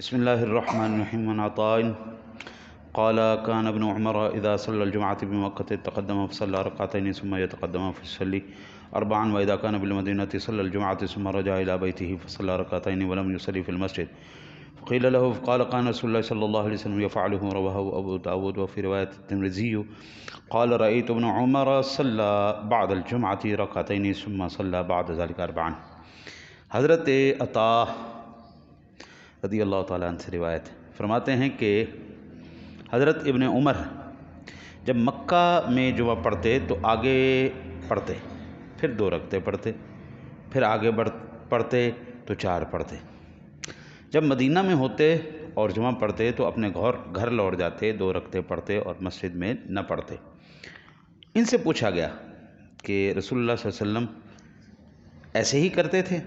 بسم الله الرحمن الرحيم من عطاء قال كان ابن عمر إذا صلى الجمعة بمكة تقدم فصلى ركعتين ثم يتقدم فصلي أربعا وإذا كان بالمدينة صلى الجمعة ثم رجع إلى بيته فصلى ركعتين ولم يصلي في المسجد فقيل له فقال كان رسول الله صلى الله عليه وسلم يفعله رواه أبو داود وفي رواية الترمذي قال رأيت ابن عمر صلى بعد الجمعة ركعتين ثم صلى بعد ذلك أربعا حضرت عطا रदी अल्लाह तन से रिवायत फरमाते हैं कि हज़रत इबन उमर जब मक्का में जुमा पढ़ते तो आगे पढ़ते फिर दो रखते पढ़ते फिर आगे बढ़ पढ़ते तो चार पढ़ते जब मदीना में होते और जुमा पढ़ते तो अपने घर घर लौट जाते दो रखते पढ़ते और मस्जिद में न पढ़ते इनसे पूछा गया कि रसोल्ला वसम ऐसे ही करते थे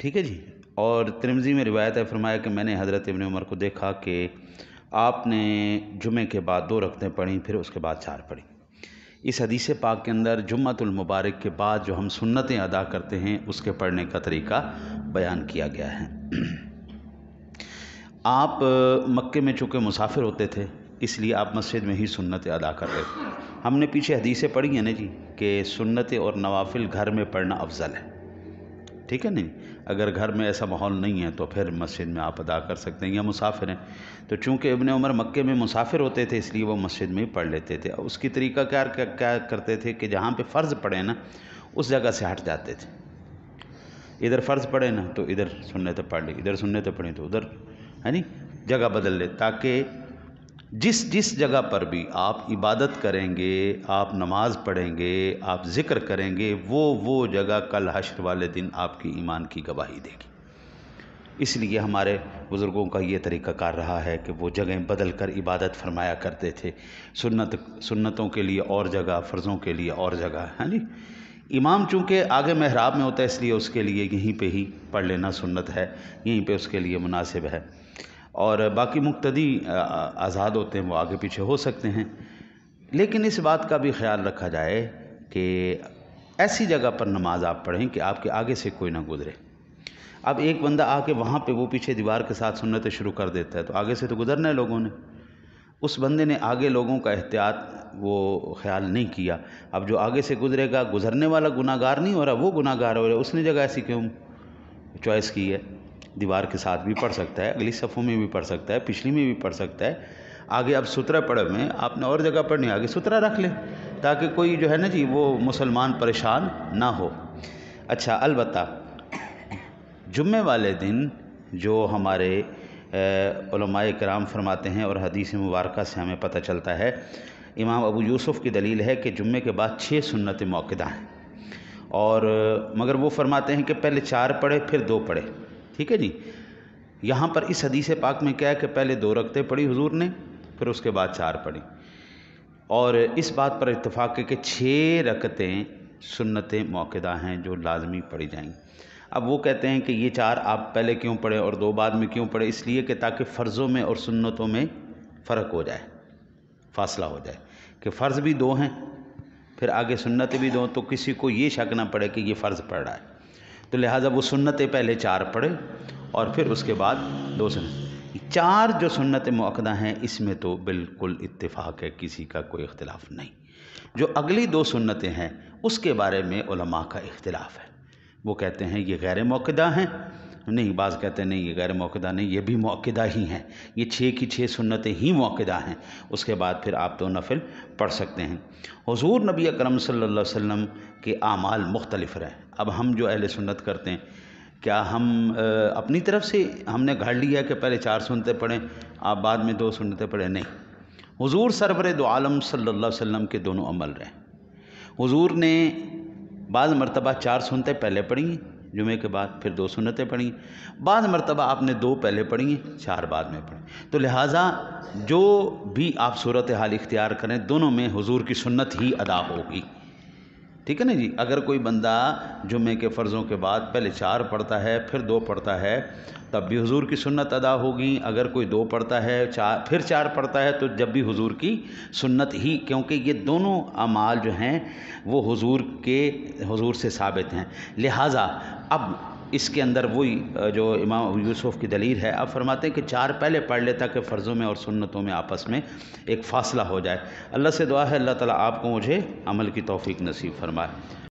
ठीक है जी और तिरमजी में रिवायत है फरमाया कि मैंने हज़रत इबन उमर को देखा कि आपने जुमे के बाद दो रखते पढ़ी फिर उसके बाद चार पढ़ी इस हदीस पाक के अंदर जुम्मतमबारक के बाद जो हम सुन्नतें अदा करते हैं उसके पढ़ने का तरीका बयान किया गया है आप मक्के में चूँकि मुसाफिर होते थे इसलिए आप मस्जिद में ही सुन्नतें अदा कर रहे थे हमने पीछे हदीसें पढ़ी हैं ना जी कि सुन्नतें और नवाफिल घर में पढ़ना अफजल है ठीक है नहीं अगर घर में ऐसा माहौल नहीं है तो फिर मस्जिद में आप अदा कर सकते हैं या मुसाफिर हैं तो चूँकि इबन उमर मक्के में मुसाफिर होते थे इसलिए वो मस्जिद में ही पढ़ लेते थे उसकी तरीका क्या क्या करते थे कि जहाँ पर फ़र्ज़ पड़े ना उस जगह से हट जाते थे इधर फ़र्ज़ पड़े ना तो इधर सुनने तो पढ़ ली इधर सुनने तो पढ़ी तो उधर है नी जगह बदल ले ताकि जिस जिस जगह पर भी आप इबादत करेंगे आप नमाज़ पढ़ेंगे आप ज़िक्र करेंगे वो वो जगह कल हश्र वाले दिन आपकी ईमान की गवाही देगी इसलिए हमारे बुज़ुर्गों का ये तरीक़ाकार रहा है कि वो जगह बदल कर इबादत फरमाया करते थे सुन्नत सुन्नतों के लिए और जगह फ़र्ज़ों के लिए और जगह है नी इमाम चूँकि आगे महराब में होता है इसलिए उसके लिए यहीं पे ही पढ़ लेना सुन्नत है यहीं पे उसके लिए मुनासिब है और बाकी मुक्तदी आज़ाद होते हैं वो आगे पीछे हो सकते हैं लेकिन इस बात का भी ख्याल रखा जाए कि ऐसी जगह पर नमाज आप पढ़ें कि आपके आगे से कोई ना गुजरे अब एक बंदा आके वहाँ पे वो पीछे दीवार के साथ सुनते शुरू कर देता है तो आगे से तो गुजरना है लोगों ने उस बंदे ने आगे लोगों का एहतियात वो ख्याल नहीं किया अब जो आगे से गुजरेगा गुजरने वाला गुनागार नहीं हो रहा वो गुनागार हो रहा उसने जगह ऐसी क्यों चॉइस की है दीवार के साथ भी पढ़ सकता है अगली सफ़ों में भी पढ़ सकता है पिछली में भी पढ़ सकता है आगे अब सूत्रा पढ़ में आपने और जगह पर नहीं आगे सूत्रा रख लें ताकि कोई जो है ना जी वो मुसलमान परेशान ना हो अच्छा अलबत् जुम्मे वाले दिन जो हमारे कराम फरमाते हैं और हदीस मुबारक से हमें पता चलता है इमाम अबू यूसुफ़ की दलील है कि जुम्मे के बाद छः सुन्नत मौक़दा हैं और मगर वो फरमाते हैं कि पहले चार पढ़े फिर दो पढ़े ठीक है जी यहाँ पर इस हदीस पाक में क्या है कि पहले दो रखते पढ़ी हुजूर ने फिर उसके बाद चार पढ़ी और इस बात पर इतफ़ाक़ है कि छः रकतें सुन्नतें मौकदा हैं जो लाजमी पढ़ी जाएंगी अब वो कहते हैं कि ये चार आप पहले क्यों पढ़े और दो बाद में क्यों पढ़े इसलिए कि ताकि फ़र्ज़ों में और सुन्नतों में फ़र्क हो जाए फासला हो जाए कि फ़र्ज़ भी दो हैं फिर आगे सुन्नत भी दो तो किसी को ये शक ना पड़े कि ये फ़र्ज़ पड़ रहा है तो लिहाजा वो सुन्नत पहले चार पढ़े और फिर उसके बाद दो सुनत चार जो सुन्नत मौकदा हैं इसमें तो बिल्कुल इत्तेफाक है किसी का कोई इख्तलाफ नहीं जो अगली दो सुन्नतें हैं उसके बारे में का इख्तलाफ है वो कहते हैं ये गैर मौकदा हैं नहीं बाज कहते हैं नहीं ये गैर मौकदा नहीं ये भी मौकदा ही हैं ये छः की छः सुन्नतें ही मौकदा हैं उसके बाद फिर आप दो तो नफिल पढ़ सकते हैं हजूर नबी अक्रम सल्ला वम के आमाल मुख्तलिफ रहे अब हम जो अहल सुन्नत करते हैं क्या हम अपनी तरफ से हमने घर लिया कि पहले चार सुनते पढ़ें आप बाद में दो सुनते पढ़ें नहीं हुजूर सरबरे दो आलम सल्ला वम के दोनों अमल रहे हुजूर ने बाज़ मरतबा चार सुनते पहले पढ़ी जुमे के बाद फिर दो सुनतें पढ़ी बाद मरतबा आपने दो पहले पढ़ी चार बाद में पढ़ी तो लिहाजा जो भी आप सूरत हाल इख्तियार करें दोनों में हुजूर की सुन्नत ही अदा होगी ठीक है ना जी अगर कोई बंदा जुमे के फ़र्ज़ों के बाद पहले चार पढ़ता है फिर दो पढ़ता है तब भी हुजूर की सुन्नत अदा होगी अगर कोई दो पढ़ता है चार फिर चार पढ़ता है तो जब भी हुजूर की सुन्नत ही क्योंकि ये दोनों अमाल जो हैं वो हुजूर के हुजूर से साबित हैं लिहाजा अब इसके अंदर वही जो इमाम यूसुफ की दलील है आप फरमाते हैं कि चार पहले पढ़ ले ताकि फ़र्ज़ों में और सुन्नतों में आपस में एक फ़ासला हो जाए अल्लाह से दुआ है अल्लाह ताला आपको मुझे अमल की तौफीक नसीब फरमाए